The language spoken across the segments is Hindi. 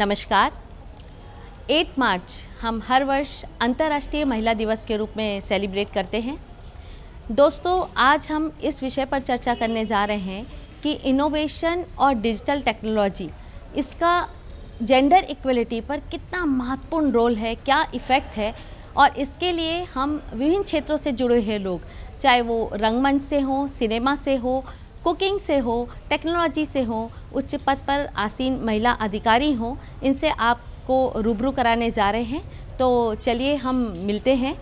नमस्कार 8 मार्च हम हर वर्ष अंतर्राष्ट्रीय महिला दिवस के रूप में सेलिब्रेट करते हैं दोस्तों आज हम इस विषय पर चर्चा करने जा रहे हैं कि इनोवेशन और डिजिटल टेक्नोलॉजी इसका जेंडर इक्वलिटी पर कितना महत्वपूर्ण रोल है क्या इफ़ेक्ट है और इसके लिए हम विभिन्न क्षेत्रों से जुड़े हुए लोग चाहे वो रंगमंच से हो सिनेमा से हो कुकिंग से हो टेक्नोलॉजी से हो उच्च पद पर आसीन महिला अधिकारी हों इनसे आपको रूबरू कराने जा रहे हैं तो चलिए हम मिलते हैं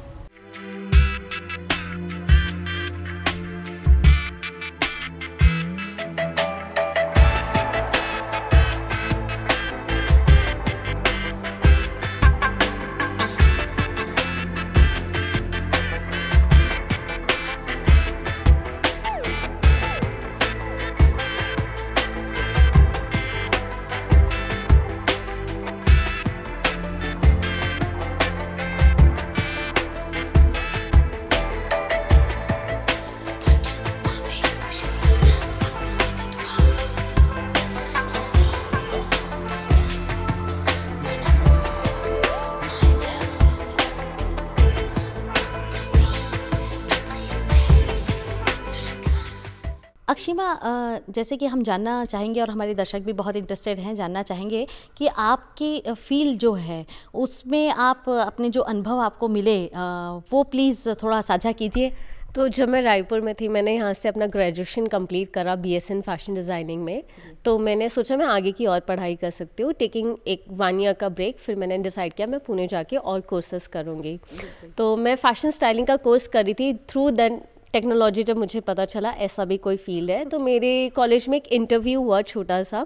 अक्षिमा जैसे कि हम जानना चाहेंगे और हमारे दर्शक भी बहुत इंटरेस्टेड हैं जानना चाहेंगे कि आपकी फ़ील जो है उसमें आप अपने जो अनुभव आपको मिले वो प्लीज़ थोड़ा साझा कीजिए तो जब मैं रायपुर में थी मैंने यहाँ से अपना ग्रेजुएशन कंप्लीट करा B S in fashion designing में तो मैंने सोचा मैं आगे की और पढ़ाई कर सकती हूँ टेकिंग एक वन ईयर का ब्रेक फिर मैंने डिसाइड किया मैं पुणे जाके और कोर्सेज करूँगी तो मैं फैशन स्टाइलिंग का कोर्स कर रही थी थ्रू देन टेक्नोलॉजी जब मुझे पता चला ऐसा भी कोई फील्ड है तो मेरे कॉलेज में एक इंटरव्यू हुआ छोटा सा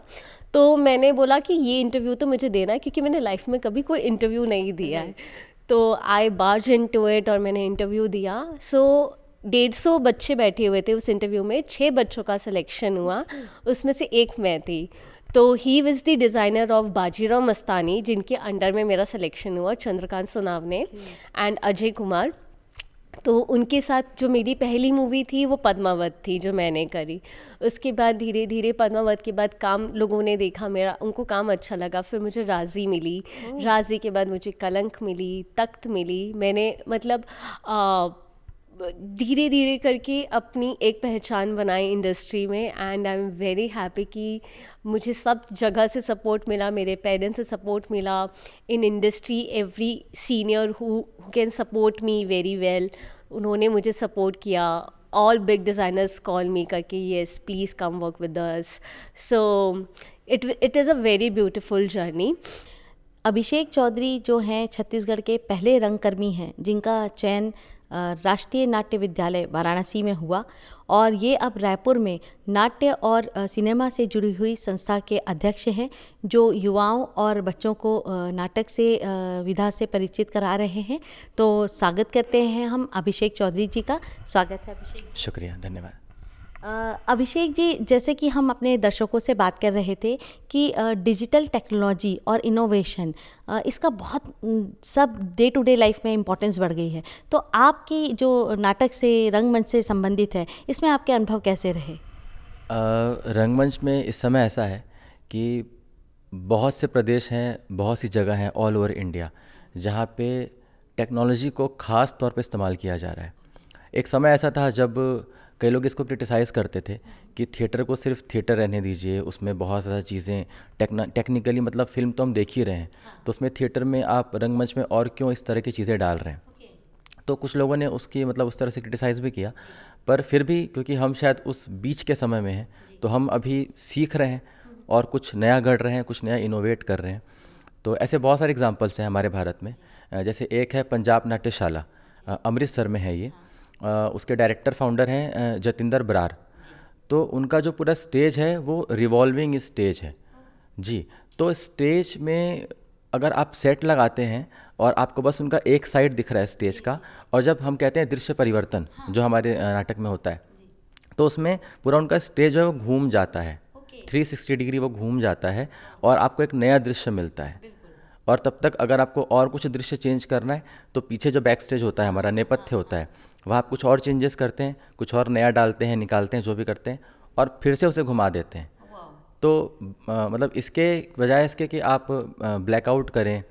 तो मैंने बोला कि ये इंटरव्यू तो मुझे देना है क्योंकि मैंने लाइफ में कभी कोई इंटरव्यू नहीं दिया है तो I barge into it और मैंने इंटरव्यू दिया सो so, डेढ़ सौ बच्चे बैठे हुए थे उस इंटरव्यू में छः बच्चों का सिलेक्शन हुआ hmm. उसमें से एक मैं थी तो ही with the designer of Bajirao Mastani जिनके अंडर में मेरा सिलेक्शन हुआ चंद्रकांत सोनावने एंड hmm. अजय कुमार तो उनके साथ जो मेरी पहली मूवी थी वो पद्मावत थी जो मैंने करी उसके बाद धीरे धीरे पद्मावत के बाद काम लोगों ने देखा मेरा उनको काम अच्छा लगा फिर मुझे राजी मिली राजी के बाद मुझे कलंक मिली तख्त मिली मैंने मतलब आ, धीरे धीरे करके अपनी एक पहचान बनाई इंडस्ट्री में and I am very happy कि मुझे सब जगह से सपोर्ट मिला मेरे पेरेंट्स से सपोर्ट मिला in industry every senior who can support me very well उन्होंने मुझे सपोर्ट किया all big designers call me करके yes please come work with us so it it is a very beautiful journey Abhishek Chaudhary जो हैं छत्तीसगढ़ के पहले रंगकर्मी हैं जिनका चयन राष्ट्रीय नाट्य विद्यालय वाराणसी में हुआ और ये अब रायपुर में नाट्य और सिनेमा से जुड़ी हुई संस्था के अध्यक्ष हैं जो युवाओं और बच्चों को नाटक से विधा से परिचित करा रहे हैं तो स्वागत करते हैं हम अभिषेक चौधरी जी का स्वागत है अभिषेक शुक्रिया धन्यवाद अभिषेक जी जैसे कि हम अपने दर्शकों से बात कर रहे थे कि डिजिटल टेक्नोलॉजी और इनोवेशन इसका बहुत सब डे टू डे लाइफ में इम्पोर्टेंस बढ़ गई है तो आपकी जो नाटक से रंगमंच से संबंधित है इसमें आपके अनुभव कैसे रहे रंगमंच में इस समय ऐसा है कि बहुत से प्रदेश हैं बहुत सी जगह हैं ऑल ओवर इंडिया जहाँ पे टेक्नोलॉजी को ख़ास तौर पे इस्तेमाल किया जा रहा है एक समय ऐसा था जब कई लोग इसको क्रिटिसाइज़ करते थे कि थिएटर को सिर्फ थिएटर रहने दीजिए उसमें बहुत सारा चीज़ें टेक्निकली मतलब फिल्म तो हम देख ही रहे हैं तो उसमें थिएटर में आप रंगमंच में और क्यों इस तरह की चीज़ें डाल रहे हैं तो कुछ लोगों ने उसकी मतलब उस तरह से क्रिटिसाइज़ भी किया पर फिर भी क्योंकि हम शायद उस बीच के समय में हैं तो हम अभी सीख रहे हैं और कुछ नया गढ़ रहे हैं कुछ नया इनोवेट कर रहे हैं तो ऐसे बहुत सारे एग्जाम्पल्स हैं हमारे भारत में जैसे एक है पंजाब नाट्यशाला अमृतसर में है ये हाँ। उसके डायरेक्टर फाउंडर हैं जतिंदर बरार तो उनका जो पूरा स्टेज है वो रिवॉल्विंग स्टेज है जी तो स्टेज में अगर आप सेट लगाते हैं और आपको बस उनका एक साइड दिख रहा है स्टेज का और जब हम कहते हैं दृश्य परिवर्तन हाँ। जो हमारे नाटक में होता है तो उसमें पूरा उनका स्टेज है वो घूम जाता है थ्री सिक्सटी डिग्री वो घूम जाता है और आपको एक नया दृश्य मिलता है और तब तक अगर आपको और कुछ दृश्य चेंज करना है तो पीछे जो बैक स्टेज होता है हमारा नेपथ्य होता है वह आप कुछ और चेंजेस करते हैं कुछ और नया डालते हैं निकालते हैं जो भी करते हैं और फिर से उसे घुमा देते हैं तो आ, मतलब इसके बजाय इसके कि आप ब्लैकआउट करें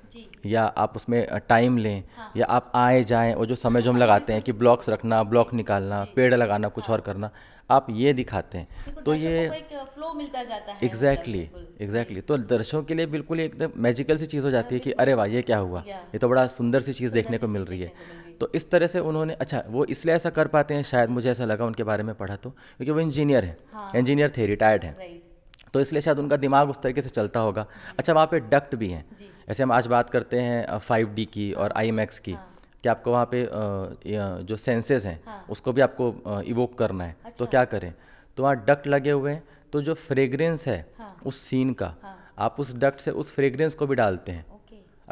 या आप उसमें टाइम लें हाँ। या आप आए जाएं और जो समय जो हम लगाते हैं कि ब्लॉक्स रखना ब्लॉक निकालना पेड़ लगाना कुछ हाँ। और करना आप ये दिखाते हैं तो ये फ्लो मिलता जाता है एग्जैक्टली मतलब एग्जैक्टली तो दर्शकों के लिए बिल्कुल एकदम मैजिकल तो सी चीज़ हो जाती है हाँ, कि अरे वाह ये क्या हुआ ये तो बड़ा सुंदर सी चीज़ देखने को मिल रही है तो इस तरह से उन्होंने अच्छा वो इसलिए ऐसा कर पाते हैं शायद मुझे ऐसा लगा उनके बारे में पढ़ा तो क्योंकि वो इंजीनियर हैं इंजीनियर हाँ। थे रिटायर्ड हैं तो इसलिए शायद उनका दिमाग उस तरीके से चलता होगा अच्छा वहाँ पे डक्ट भी हैं ऐसे हम आज बात करते हैं फाइव डी की और आई मैक्स की हाँ। आपको वहाँ पे जो सेंसेस हैं हाँ। उसको भी आपको इवोक करना है तो अच्छा। तो क्या करें तो वहाँ डक्ट लगे हुए हैं तो जो फ्रेगरेंस है हाँ। उस सीन का हाँ। आप उस डक्ट से उस फ्रेगरेंस को भी डालते हैं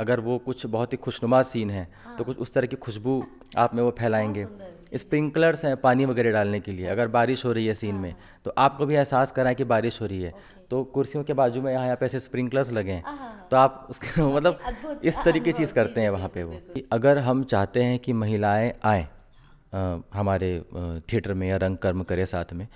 अगर वो कुछ बहुत ही खुशनुमा सीन है हाँ। तो कुछ उस तरह की खुशबू आप में वो फैलाएंगे स्प्रिंकलर्स हैं पानी वगैरह डालने के लिए अगर बारिश हो रही है सीन में हाँ। तो आपको भी एहसास कराएं कि बारिश हो रही है तो कुर्सियों के बाजू में यहाँ यहाँ पे ऐसे स्प्रिंकलर्स लगे हैं हाँ, हाँ, तो आप उसके मतलब इस तरीके चीज़ करते हैं वहाँ पे वो अगर हम चाहते हैं कि महिलाएं आएँ हमारे थिएटर में या रंग कर्म करें साथ में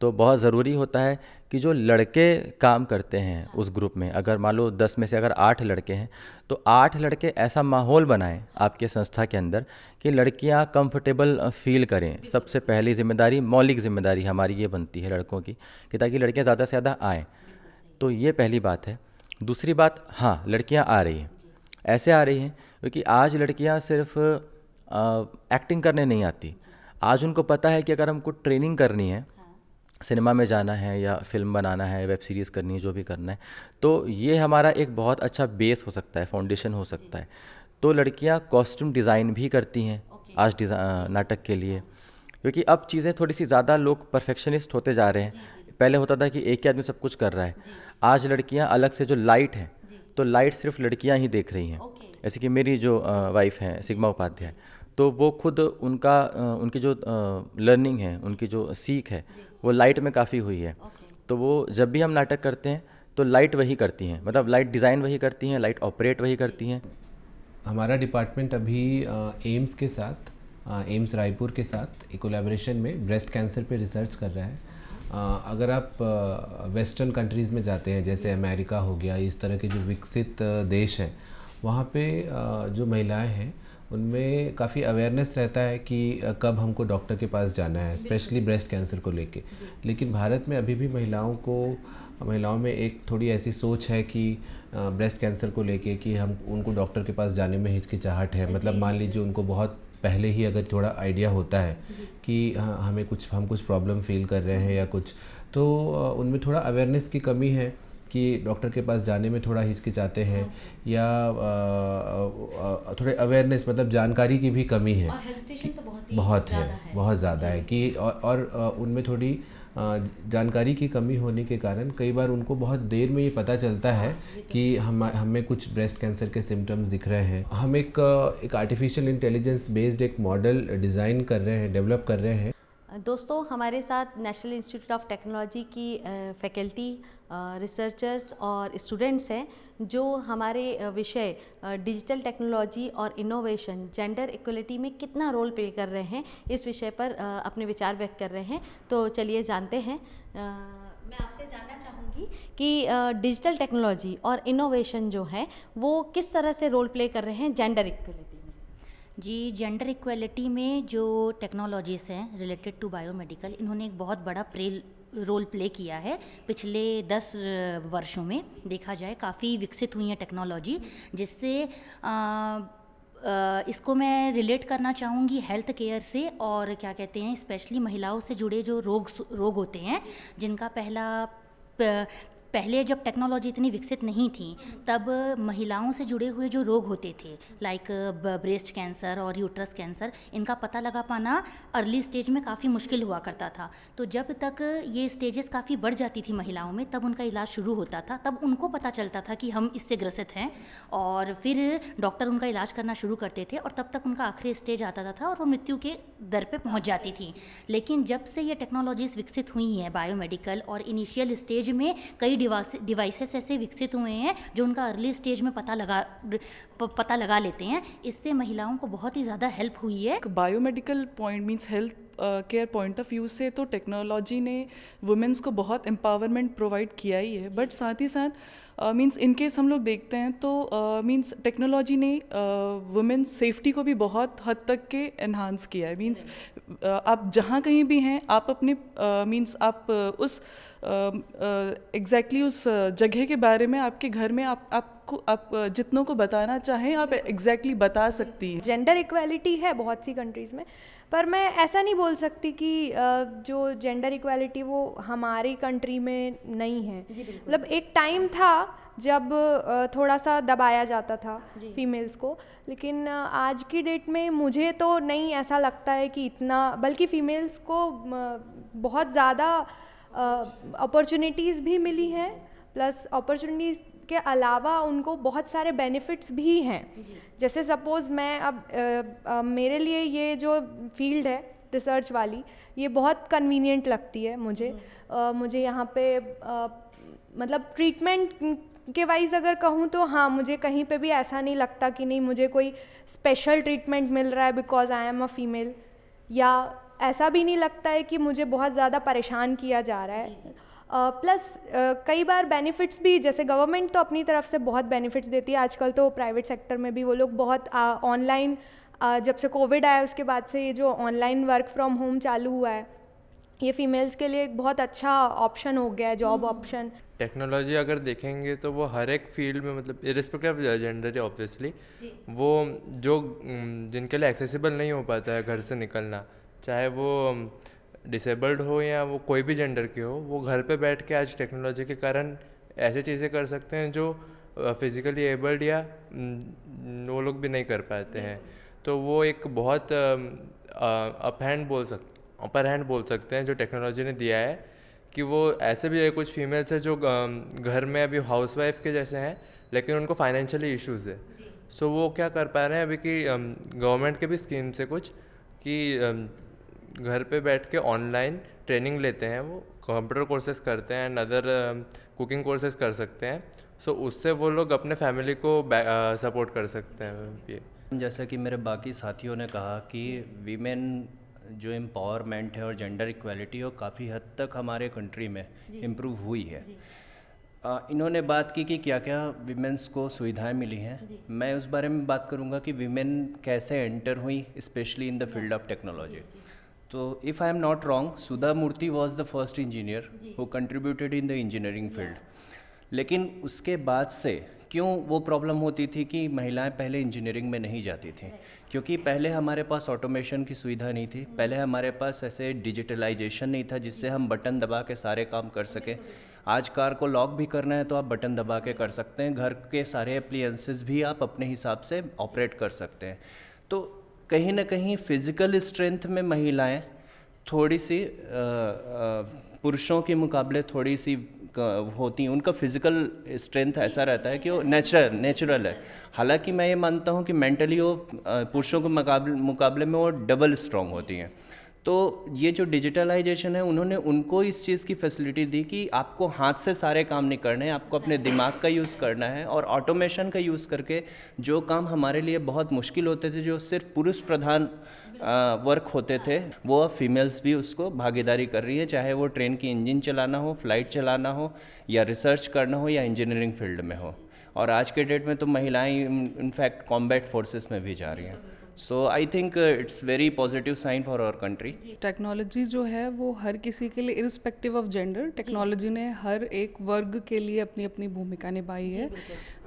तो बहुत ज़रूरी होता है कि जो लड़के काम करते हैं उस ग्रुप में अगर मान लो दस में से अगर आठ लड़के हैं तो आठ लड़के ऐसा माहौल बनाएं आपके संस्था के अंदर कि लड़कियां कंफर्टेबल फील करें सबसे पहली जिम्मेदारी मौलिक जिम्मेदारी हमारी ये बनती है लड़कों की कि ताकि लड़कियाँ ज़्यादा से ज़्यादा आएँ तो ये पहली बात है दूसरी बात हाँ लड़कियाँ आ रही हैं ऐसे आ रही हैं क्योंकि आज लड़कियाँ सिर्फ एक्टिंग करने नहीं आती आज उनको पता है कि अगर हमको ट्रेनिंग करनी है सिनेमा में जाना है या फिल्म बनाना है वेब सीरीज़ करनी है जो भी करना है तो ये हमारा एक बहुत अच्छा बेस हो सकता है फाउंडेशन हो सकता है तो लड़कियां कॉस्ट्यूम डिज़ाइन भी करती हैं आज नाटक के लिए क्योंकि अब चीज़ें थोड़ी सी ज़्यादा लोग परफेक्शनिस्ट होते जा रहे हैं पहले होता था कि एक ही आदमी सब कुछ कर रहा है आज लड़कियां अलग से जो लाइट है तो लाइट सिर्फ लड़कियां ही देख रही हैं जैसे कि मेरी जो वाइफ हैं सिग्मा उपाध्याय तो वो खुद उनका उनकी जो लर्निंग है उनकी जो सीख है वो लाइट में काफ़ी हुई है okay. तो वो जब भी हम नाटक करते हैं तो लाइट वही करती हैं मतलब लाइट डिज़ाइन वही करती हैं लाइट ऑपरेट वही करती हैं हमारा डिपार्टमेंट अभी एम्स के साथ एम्स रायपुर के साथ एक कोलेबोरेशन में ब्रेस्ट कैंसर पे रिसर्च कर रहा है अगर आप वेस्टर्न कंट्रीज़ में जाते हैं जैसे अमेरिका हो गया इस तरह के जो विकसित देश हैं वहाँ पे जो महिलाएं हैं उनमें काफ़ी अवेयरनेस रहता है कि कब हमको डॉक्टर के पास जाना है स्पेशली ब्रेस्ट कैंसर को लेके लेकिन भारत में अभी भी महिलाओं को महिलाओं में एक थोड़ी ऐसी सोच है कि ब्रेस्ट कैंसर को लेके कि हम उनको डॉक्टर के पास जाने में हिचकिचाहट है मतलब मान लीजिए उनको बहुत पहले ही अगर थोड़ा आइडिया होता है कि हाँ हमें कुछ हम कुछ प्रॉब्लम फील कर रहे हैं या कुछ तो उनमें थोड़ा अवेयरनेस की कमी है कि डॉक्टर के पास जाने में थोड़ा हिचकिचाते हैं हाँ। या थोड़े अवेयरनेस मतलब जानकारी की भी कमी है तो बहुत, है, बहुत ज़्यादा है कि और, और उनमें थोड़ी जानकारी की कमी होने के कारण कई बार उनको बहुत देर में ये पता चलता है हाँ, तो कि हम हमें कुछ ब्रेस्ट कैंसर के सिम्टम्स दिख रहे हैं हम एक एक आर्टिफिशियल इंटेलिजेंस बेस्ड एक मॉडल डिज़ाइन कर रहे हैं डेवलप कर रहे हैं दोस्तों हमारे साथ नेशनल इंस्टीट्यूट ऑफ टेक्नोलॉजी की फैकल्टी रिसर्चर्स और स्टूडेंट्स हैं जो हमारे विषय डिजिटल टेक्नोलॉजी और इनोवेशन जेंडर इक्वलिटी में कितना रोल प्ले कर रहे हैं इस विषय पर अपने विचार व्यक्त कर रहे हैं तो चलिए जानते हैं मैं आपसे जानना चाहूँगी कि डिजिटल टेक्नोलॉजी और इनोवेशन जो है वो किस तरह से रोल प्ले कर रहे हैं जेंडर इक्वलिटी जी जेंडर इक्वलिटी में जो टेक्नोलॉजीज़ हैं रिलेटेड टू बायोमेडिकल इन्होंने एक बहुत बड़ा प्रे रोल प्ले किया है पिछले दस वर्षों में देखा जाए काफ़ी विकसित हुई है टेक्नोलॉजी जिससे इसको मैं रिलेट करना चाहूँगी हेल्थ केयर से और क्या कहते हैं स्पेशली महिलाओं से जुड़े जो रोग रोग होते हैं जिनका पहला पहले जब टेक्नोलॉजी इतनी विकसित नहीं थी तब महिलाओं से जुड़े हुए जो रोग होते थे लाइक ब्रेस्ट कैंसर और यूट्रस कैंसर इनका पता लगा पाना अर्ली स्टेज में काफ़ी मुश्किल हुआ करता था तो जब तक ये स्टेजेस काफ़ी बढ़ जाती थी महिलाओं में तब उनका इलाज शुरू होता था तब उनको पता चलता था कि हम इससे ग्रसित हैं और फिर डॉक्टर उनका इलाज करना शुरू करते थे और तब तक उनका आखिरी स्टेज आता था और वो मृत्यु के दर पर पहुँच जाती थी लेकिन जब से ये टेक्नोलॉजीज़ विकसित हुई हैं बायोमेडिकल और इनिशियल स्टेज में कई डिवाइसेस ऐसे विकसित हुए हैं जो उनका अर्ली स्टेज में पता लगा पता लगा लेते हैं इससे महिलाओं को बहुत ही ज़्यादा हेल्प हुई है biomedical point means health care point of view से तो टेक्नोलॉजी ने वुमेंस को बहुत एम्पावरमेंट प्रोवाइड किया ही है बट साथ ही साथ मीन्स इन केस हम लोग देखते हैं तो मीन्स uh, टेक्नोलॉजी ने वुमेन्स uh, सेफ्टी को भी बहुत हद तक के एनहांस किया है मीन्स uh, आप जहाँ कहीं भी हैं आप अपने मीन्स uh, आप uh, उस uh, एग्जैक्टली उस जगह के बारे में आपके घर में आप आपको आप जितनों को बताना चाहें आप एग्जैक्टली बता सकती हैं जेंडर इक्वालिटी है बहुत सी कंट्रीज़ में पर मैं ऐसा नहीं बोल सकती कि जो जेंडर इक्वालिटी वो हमारी कंट्री में नहीं है मतलब एक टाइम था जब थोड़ा सा दबाया जाता था फीमेल्स को लेकिन आज की डेट में मुझे तो नहीं ऐसा लगता है कि इतना बल्कि फ़ीमेल्स को बहुत ज़्यादा अपॉर्चुनिटीज़ भी मिली हैं प्लस अपॉर्चुनिटीज़ के अलावा उनको बहुत सारे बेनिफिट्स भी हैं जैसे सपोज़ मैं अब आ, आ, मेरे लिए ये जो फील्ड है रिसर्च वाली ये बहुत कन्वीनियंट लगती है मुझे आ, हम्म। मुझे यहाँ पे आ, मतलब ट्रीटमेंट के वाइज अगर कहूँ तो हाँ मुझे कहीं पे भी ऐसा नहीं लगता कि नहीं मुझे कोई स्पेशल ट्रीटमेंट मिल रहा है because I am a female या ऐसा भी नहीं लगता है कि मुझे बहुत ज़्यादा परेशान किया जा रहा है प्लस uh, uh, कई बार बेनिफिट्स भी जैसे गवर्नमेंट तो अपनी तरफ से बहुत बेनिफिट्स देती है आजकल तो प्राइवेट सेक्टर में भी वो लोग बहुत ऑनलाइन uh, जब से कोविड आया उसके बाद से ये जो ऑनलाइन वर्क फ्रॉम होम चालू हुआ है ये फीमेल्स के लिए एक बहुत अच्छा ऑप्शन हो गया है जॉब ऑप्शन टेक्नोलॉजी अगर देखेंगे तो वो हर एक फील्ड में मतलब इरेस्पेक्टिव जेंडर ऑब्वियसली वो जो जिनके लिए एक्सेसिबल नहीं हो पाता है घर से निकलना चाहे वो डिसेबल्ड हो या वो कोई भी जेंडर के हो वो घर पे बैठ के आज टेक्नोलॉजी के कारण ऐसी चीज़ें कर सकते हैं जो फिज़िकली एबल्ड या वो लोग भी नहीं कर पाते हैं तो वो एक बहुत अप हैंड बोल सक अपर हैंड बोल सकते हैं जो टेक्नोलॉजी ने दिया है कि वो ऐसे भी है कुछ फीमेल्स हैं जो घर में अभी हाउस के जैसे हैं लेकिन उनको फाइनेंशियली इश्यूज है सो so, वो क्या कर पा रहे हैं अभी कि गवर्नमेंट के भी स्कीम से कुछ कि घर पे बैठ के ऑनलाइन ट्रेनिंग लेते हैं वो कंप्यूटर कोर्सेज करते हैं एंड अदर कुकिंग कोर्सेज कर सकते हैं सो so, उससे वो लोग अपने फैमिली को सपोर्ट uh, कर सकते हैं ये जैसा कि मेरे बाकी साथियों ने कहा कि वीमेन जो एम्पावरमेंट है और जेंडर इक्वालिटी वो काफ़ी हद तक हमारे कंट्री में इम्प्रूव हुई है आ, इन्होंने बात की कि क्या क्या वीमेंस को सुविधाएं मिली हैं मैं उस बारे में बात करूंगा कि वीमेन कैसे एंटर हुई specially in the field of technology तो if I am not wrong Sudha Murthy was the first engineer who contributed in the engineering field लेकिन उसके बाद से क्यों वो प्रॉब्लम होती थी कि महिलाएं पहले इंजीनियरिंग में नहीं जाती थीं क्योंकि पहले हमारे पास ऑटोमेशन की सुविधा नहीं थी hmm. पहले हमारे पास ऐसे डिजिटलाइजेशन नहीं था जिससे हम बटन दबा के सारे काम कर सकें आज कार को लॉक भी करना है तो आप बटन दबा के कर सकते हैं घर के सारे अप्लियंसेस भी आप अपने हिसाब से ऑपरेट कर सकते हैं तो कहीं ना कहीं फिज़िकल स्ट्रेंथ में महिलाएं थोड़ी सी पुरुषों के मुकाबले थोड़ी सी होती हैं उनका फिज़िकल स्ट्रेंथ ऐसा रहता है कि वो नेचुरल नेचुरल है हालांकि मैं ये मानता हूँ कि मेंटली वो पुरुषों के मुकाबले मुकाबले में वो डबल स्ट्रॉन्ग होती हैं तो ये जो डिजिटलाइजेशन है उन्होंने उनको इस चीज़ की फैसिलिटी दी कि आपको हाथ से सारे काम नहीं करने हैं आपको अपने दिमाग का यूज़ करना है और ऑटोमेशन का यूज़ करके जो काम हमारे लिए बहुत मुश्किल होते थे जो सिर्फ पुरुष प्रधान वर्क होते थे वो अब फीमेल्स भी उसको भागीदारी कर रही है चाहे वो ट्रेन की इंजन चलाना हो फ्लाइट चलाना हो या रिसर्च करना हो या इंजीनियरिंग फील्ड में हो और आज के डेट में तो महिलाएं इनफैक्ट कॉम्बैट फोर्सेस में भी जा रही हैं so I think it's very positive sign for our country technology जो है वो हर किसी के लिए इरिस्पेक्टिव ऑफ जेंडर टेक्नोलॉजी ने हर एक वर्ग के लिए अपनी अपनी भूमिका निभाई है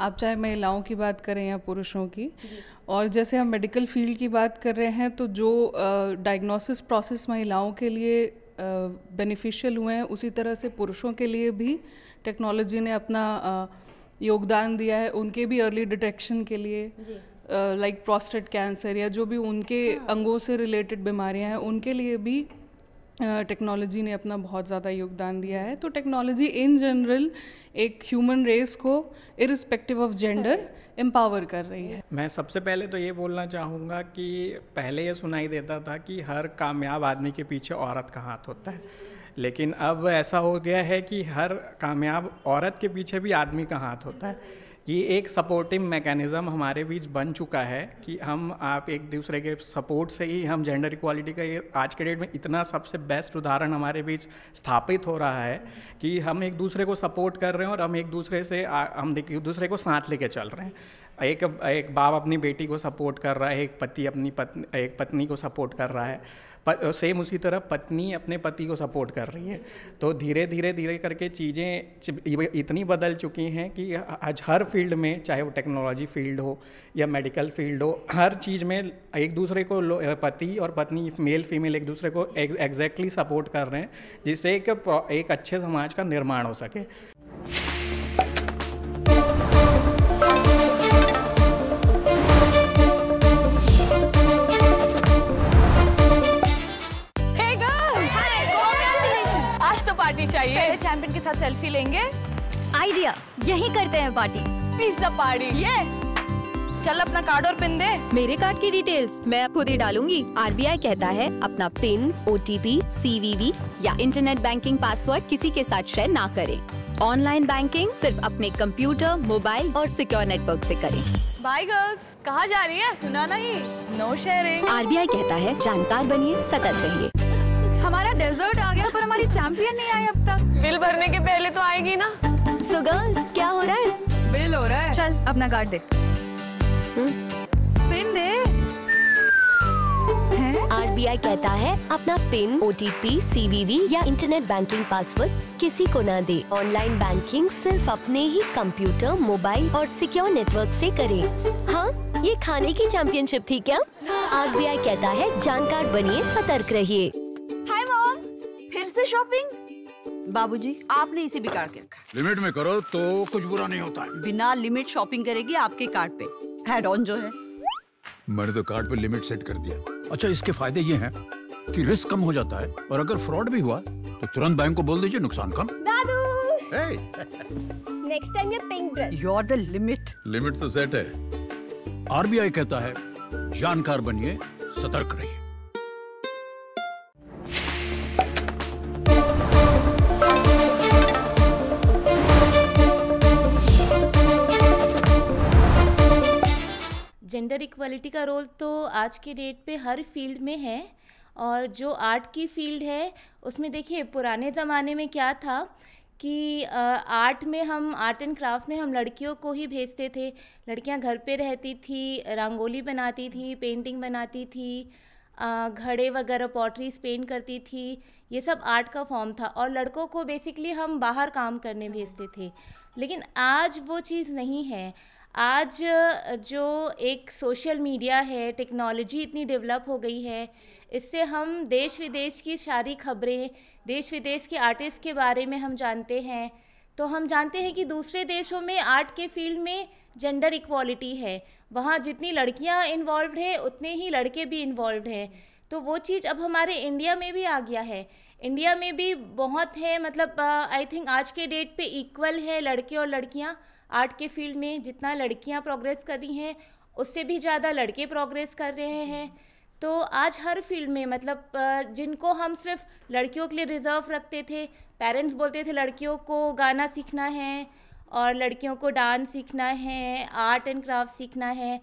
आप चाहे महिलाओं की बात करें या पुरुषों की और जैसे हम मेडिकल फील्ड की बात कर रहे हैं तो जो डायग्नोसिस uh, प्रोसेस महिलाओं के लिए बेनिफिशियल uh, हुए हैं उसी तरह से पुरुषों के लिए भी टेक्नोलॉजी ने अपना uh, योगदान दिया है उनके भी अर्ली डिटेक्शन के लिए लाइक प्रोस्टेट कैंसर या जो भी उनके हाँ। अंगों से रिलेटेड बीमारियां हैं उनके लिए भी टेक्नोलॉजी uh, ने अपना बहुत ज़्यादा योगदान दिया है तो टेक्नोलॉजी इन जनरल एक ह्यूमन रेस को इरिस्पेक्टिव ऑफ जेंडर एम्पावर कर रही है मैं सबसे पहले तो ये बोलना चाहूँगा कि पहले ये सुनाई देता था कि हर कामयाब आदमी के पीछे औरत का हाथ होता है लेकिन अब ऐसा हो गया है कि हर कामयाब औरत के पीछे भी आदमी का हाथ होता है कि एक सपोर्टिव मैकेनिज़्म हमारे बीच बन चुका है कि हम आप एक दूसरे के सपोर्ट से ही हम जेंडर इक्वालिटी का ये आज के डेट में इतना सबसे बेस्ट उदाहरण हमारे बीच स्थापित हो रहा है कि हम एक दूसरे को सपोर्ट कर रहे हैं और हम एक दूसरे से हम एक दूसरे को साथ लेके चल रहे हैं एक एक बाप अपनी बेटी को सपोर्ट कर रहा है एक पति अपनी पत्नी एक पत्नी को सपोर्ट कर रहा है सेम उसी तरह पत्नी अपने पति को सपोर्ट कर रही है तो धीरे धीरे धीरे करके चीज़ें इतनी बदल चुकी हैं कि आज हर फील्ड में चाहे वो टेक्नोलॉजी फील्ड हो या मेडिकल फील्ड हो हर चीज़ में एक दूसरे को पति और पत्नी मेल फीमेल एक दूसरे को एग्जैक्टली सपोर्ट कर रहे हैं जिससे एक, एक अच्छे समाज का निर्माण हो सके साथ सेल्फी लेंगे आइडिया यही करते हैं पार्टी पिज्जा पार्टी ये चल अपना कार्ड और पिन दे मेरे कार्ड की डिटेल्स मैं खुद ही डालूंगी आरबीआई कहता है अपना PIN O T P CVV या इंटरनेट बैंकिंग पासवर्ड किसी के साथ शेयर ना करें ऑनलाइन बैंकिंग सिर्फ अपने कंप्यूटर मोबाइल और सिक्योर नेटवर्क से करें बाय गर्ल्स कहाँ जा रही है सुना नहीं नो शेयरिंग आरबीआई कहता है जानकार बनिए सतर्क रहिए हमारा डेजर्ट आ गया पर हमारी चैंपियन नहीं आई अब तक बिल भरने के पहले तो आएगी ना सो so गर्ल्स क्या हो रहा है बिल हो रहा है चल अपना कार्ड दे हम्म। पिन दे आरबीआई कहता है अपना PIN O T P CVV या इंटरनेट बैंकिंग पासवर्ड किसी को ना दे ऑनलाइन बैंकिंग सिर्फ अपने ही कंप्यूटर मोबाइल और सिक्योर नेटवर्क से करें हाँ ये खाने की चैंपियनशिप थी क्या आरबीआई कहता है जानकार बनिए सतर्क रहिए से शॉपिंग बाबूजी आपने इसे बिगाड़ के रखा लिमिट में करो तो कुछ बुरा नहीं होता है बिना लिमिट शॉपिंग करेगी आपके कार्ड पे हेड ऑन जो है मैंने तो कार्ड पे लिमिट सेट कर दिया अच्छा इसके फायदे ये हैं कि रिस्क कम हो जाता है और अगर फ्रॉड भी हुआ तो तुरंत बैंक को बोल दीजिए नुकसान कम दादू next time pink the limit limit तो सेट है आरबीआई कहता है जानकार बनिए सतर्क रहिए जेंडर इक्वलिटी का रोल तो आज के डेट पे हर फील्ड में है और जो आर्ट की फील्ड है उसमें देखिए पुराने ज़माने में क्या था कि आर्ट में हम आर्ट एंड क्राफ्ट में हम लड़कियों को ही भेजते थे लड़कियां घर पे रहती थी रंगोली बनाती थी पेंटिंग बनाती थी घड़े वगैरह पॉटरीज पेंट करती थी ये सब आर्ट का फॉर्म था और लड़कों को बेसिकली हम बाहर काम करने भेजते थे लेकिन आज वो चीज़ नहीं है आज जो एक सोशल मीडिया है टेक्नोलॉजी इतनी डेवलप हो गई है इससे हम देश विदेश की सारी खबरें देश विदेश के आर्टिस्ट के बारे में हम जानते हैं तो हम जानते हैं कि दूसरे देशों में आर्ट के फील्ड में जेंडर इक्वालिटी है वहाँ जितनी लड़कियाँ इन्वॉल्व हैं उतने ही लड़के भी इन्वॉल्व हैं तो वो चीज़ अब हमारे इंडिया में भी आ गया है इंडिया में भी बहुत है मतलब आई थिंक आज के डेट पे इक्वल है लड़के और लड़कियाँ आर्ट के फील्ड में जितना लड़कियां प्रोग्रेस कर रही हैं उससे भी ज़्यादा लड़के प्रोग्रेस कर रहे हैं तो आज हर फील्ड में मतलब जिनको हम सिर्फ लड़कियों के लिए रिज़र्व रखते थे पेरेंट्स बोलते थे लड़कियों को गाना सीखना है और लड़कियों को डांस सीखना है आर्ट एंड क्राफ्ट सीखना है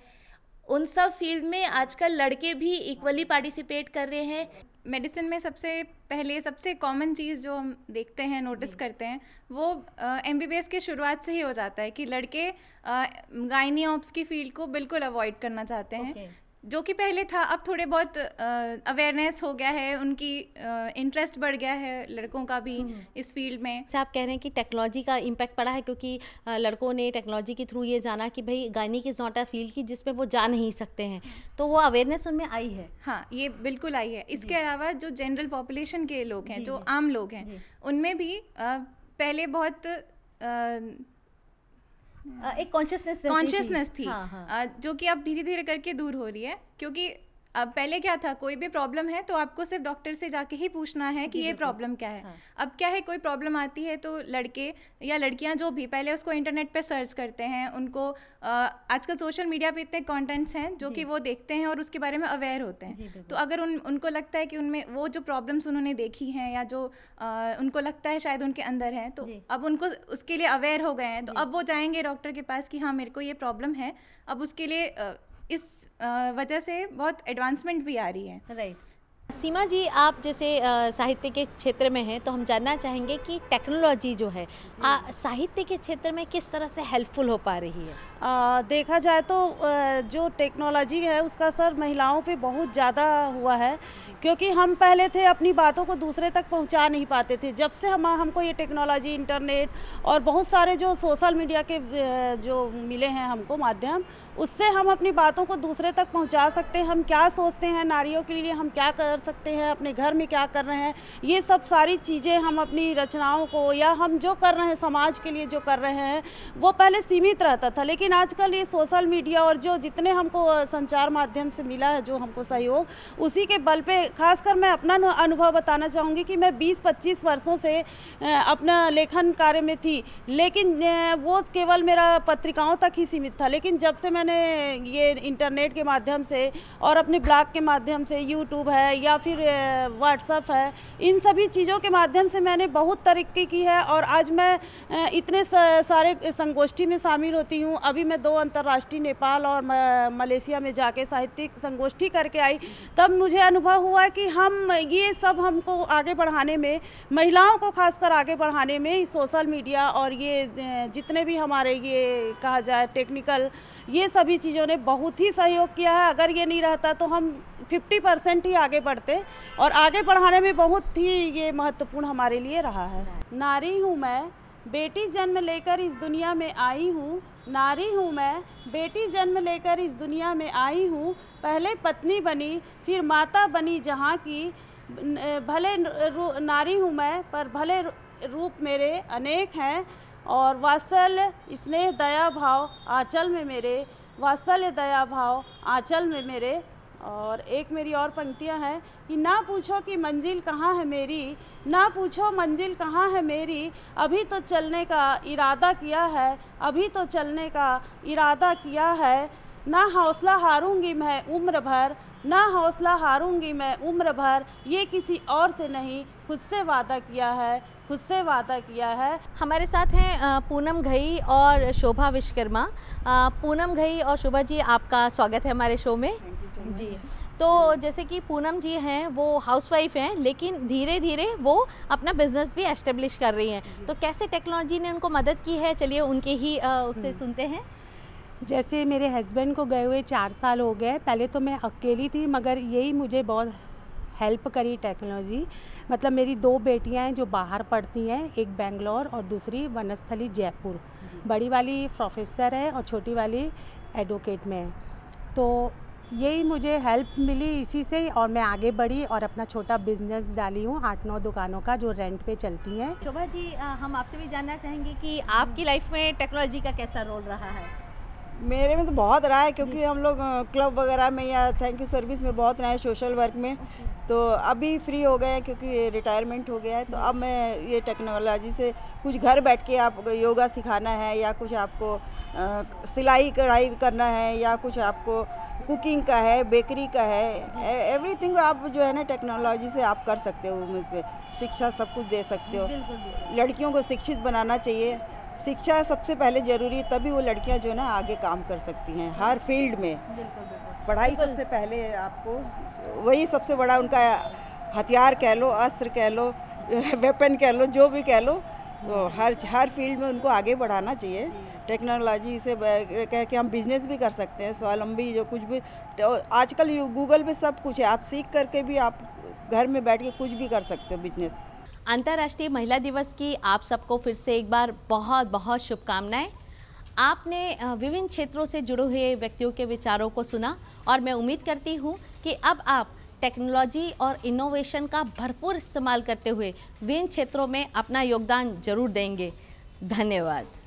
उन सब फील्ड में आजकल लड़के भी इक्वली पार्टिसिपेट कर रहे हैं मेडिसिन में सबसे पहले सबसे कॉमन चीज़ जो हम देखते हैं नोटिस करते हैं वो एम बी बी एस की शुरुआत से ही हो जाता है कि लड़के गाइनी ऑप्स की फील्ड को बिल्कुल अवॉइड करना चाहते हैं जो कि पहले था अब थोड़े बहुत अवेयरनेस हो गया है उनकी इंटरेस्ट बढ़ गया है लड़कों का भी हम्म। इस फील्ड में अच्छा, आप कह रहे हैं कि टेक्नोलॉजी का इम्पैक्ट पड़ा है क्योंकि लड़कों ने टेक्नोलॉजी के थ्रू ये जाना कि भाई gynaec is not a field की जिसमें वो जा नहीं सकते हैं हम्म। तो वो अवेयरनेस उनमें आई है हाँ ये बिल्कुल आई है इसके अलावा जो जनरल पॉपुलेशन के लोग हैं जो आम लोग हैं उनमें भी पहले बहुत एक कॉन्शियसनेस कॉन्शियसनेस थी, थी हाँ, हाँ. जो कि अब धीरे धीरे करके दूर हो रही है क्योंकि अब पहले क्या था कोई भी प्रॉब्लम है तो आपको सिर्फ डॉक्टर से जाके ही पूछना है कि ये प्रॉब्लम क्या है हाँ। अब क्या है कोई प्रॉब्लम आती है तो लड़के या लड़कियां जो भी पहले उसको इंटरनेट पे सर्च करते हैं उनको आजकल सोशल मीडिया पे इतने कंटेंट्स हैं जो कि वो देखते हैं और उसके बारे में अवेयर होते हैं तो अगर उन उनको लगता है कि उनमें वो जो प्रॉब्लम्स उन्होंने देखी हैं या जो उनको लगता है शायद उनके अंदर हैं तो अब उनको उसके लिए अवेयर हो गए हैं तो अब वो जाएंगे डॉक्टर के पास कि हाँ मेरे को ये प्रॉब्लम है अब उसके लिए इस वजह से बहुत एडवांसमेंट भी आ रही है राइट सीमा जी आप जैसे साहित्य के क्षेत्र में हैं तो हम जानना चाहेंगे कि टेक्नोलॉजी जो है साहित्य के क्षेत्र में किस तरह से हेल्पफुल हो पा रही है आ, देखा जाए तो जो टेक्नोलॉजी है उसका असर महिलाओं पे बहुत ज़्यादा हुआ है क्योंकि हम पहले थे अपनी बातों को दूसरे तक पहुंचा नहीं पाते थे जब से हम हमको ये टेक्नोलॉजी इंटरनेट और बहुत सारे जो सोशल मीडिया के जो मिले हैं हमको माध्यम उससे हम अपनी बातों को दूसरे तक पहुंचा सकते हैं हम क्या सोचते हैं नारियों के लिए हम क्या कर सकते हैं अपने घर में क्या कर रहे हैं ये सब सारी चीज़ें हम अपनी रचनाओं को या हम जो कर रहे हैं समाज के लिए जो कर रहे हैं वो पहले सीमित रहता था लेकिन लेकिन आजकल ये सोशल मीडिया और जो जितने हमको संचार माध्यम से मिला है जो हमको सहयोग उसी के बल पे खासकर मैं अपना अनुभव बताना चाहूँगी कि मैं 20-25 वर्षों से अपना लेखन कार्य में थी लेकिन वो केवल मेरा पत्रिकाओं तक ही सीमित था लेकिन जब से मैंने ये इंटरनेट के माध्यम से और अपने ब्लॉग के माध्यम से यूट्यूब है या फिर व्हाट्सअप है इन सभी चीज़ों के माध्यम से मैंने बहुत तरक्की की है और आज मैं इतने सारे संगोष्ठी में शामिल होती हूँ अभी अभी मैं दो अंतर्राष्ट्रीय नेपाल और मलेशिया में जाके साहित्यिक संगोष्ठी करके आई तब मुझे अनुभव हुआ कि हम ये सब हमको आगे बढ़ाने में महिलाओं को खासकर आगे बढ़ाने में सोशल मीडिया और ये जितने भी हमारे ये कहा जाए टेक्निकल ये सभी चीज़ों ने बहुत ही सहयोग किया है अगर ये नहीं रहता तो हम 50 परसेंट ही आगे बढ़ते और आगे बढ़ाने में बहुत ही ये महत्वपूर्ण हमारे लिए रहा है नारी हूँ मैं बेटी जन्म लेकर इस दुनिया में आई हूँ नारी हूँ मैं बेटी जन्म लेकर इस दुनिया में आई हूँ पहले पत्नी बनी फिर माता बनी जहाँ की भले नारी हूँ मैं पर भले रूप मेरे अनेक हैं और वासल स्नेह दया भाव आंचल में मेरे वात्सल्य दया भाव आंचल में मेरे और एक मेरी और पंक्तियां हैं कि ना पूछो कि मंजिल कहाँ है मेरी ना पूछो मंजिल कहाँ है मेरी अभी तो चलने का इरादा किया है अभी तो चलने का इरादा किया है ना हौसला हारूंगी मैं उम्र भर ना हौसला हारूंगी मैं उम्र भर ये किसी और से नहीं खुद से वादा किया है खुद से वादा किया है हमारे साथ हैं पूनम घई और शोभा विश्वकर्मा पूनम घई और शोभा जी आपका स्वागत है हमारे शो में जी तो जैसे कि पूनम जी हैं वो हाउसवाइफ हैं लेकिन धीरे धीरे वो अपना बिजनेस भी एस्टेब्लिश कर रही हैं तो कैसे टेक्नोलॉजी ने उनको मदद की है चलिए उनके ही आ, उससे हम्म। सुनते हैं जैसे मेरे हस्बैंड को गए हुए चार साल हो गए पहले तो मैं अकेली थी मगर यही मुझे बहुत हेल्प करी टेक्नोलॉजी मतलब मेरी दो बेटियां हैं जो बाहर पढ़ती हैं एक बेंगलोर और दूसरी वनस्थली जयपुर बड़ी वाली प्रोफेसर है और छोटी वाली एडवोकेट में है तो यही मुझे हेल्प मिली इसी से और मैं आगे बढ़ी और अपना छोटा बिजनेस डाली हूँ आठ नौ दुकानों का जो रेंट पे चलती हैं शोभा जी हम आपसे भी जानना चाहेंगे कि आपकी लाइफ में टेक्नोलॉजी का कैसा रोल रहा है मेरे में तो बहुत रहा है क्योंकि हम लोग क्लब वगैरह में या थैंक यू सर्विस में बहुत रहा है सोशल वर्क में तो अभी फ्री हो गया है क्योंकि रिटायरमेंट हो गया है तो अब मैं ये टेक्नोलॉजी से कुछ घर बैठ के आप योगा सिखाना है या कुछ आपको सिलाई कढ़ाई करना है या कुछ आपको कुकिंग का है बेकरी का है एवरीथिंग आप जो है ना टेक्नोलॉजी से आप कर सकते हो उसमें शिक्षा सब कुछ दे सकते हो लड़कियों को शिक्षित बनाना चाहिए शिक्षा सबसे पहले जरूरी है तभी वो लड़कियां जो है ना आगे काम कर सकती हैं हर फील्ड में पढ़ाई सबसे पहले आपको वही सबसे बड़ा उनका हथियार कह लो अस्त्र कह लो वेपन कह लो जो भी कह लो तो हर हर फील्ड में उनको आगे बढ़ाना चाहिए टेक्नोलॉजी से कह के हम बिजनेस भी कर सकते हैं स्वावलंबी जो कुछ भी तो आजकल गूगल पे सब कुछ है आप सीख करके भी आप घर में बैठ के कुछ भी कर सकते हो बिजनेस अंतर्राष्ट्रीय महिला दिवस की आप सबको फिर से एक बार बहुत बहुत शुभकामनाएं आपने विभिन्न क्षेत्रों से जुड़े हुए व्यक्तियों के विचारों को सुना और मैं उम्मीद करती हूँ कि अब आप टेक्नोलॉजी और इनोवेशन का भरपूर इस्तेमाल करते हुए विभिन्न क्षेत्रों में अपना योगदान जरूर देंगे धन्यवाद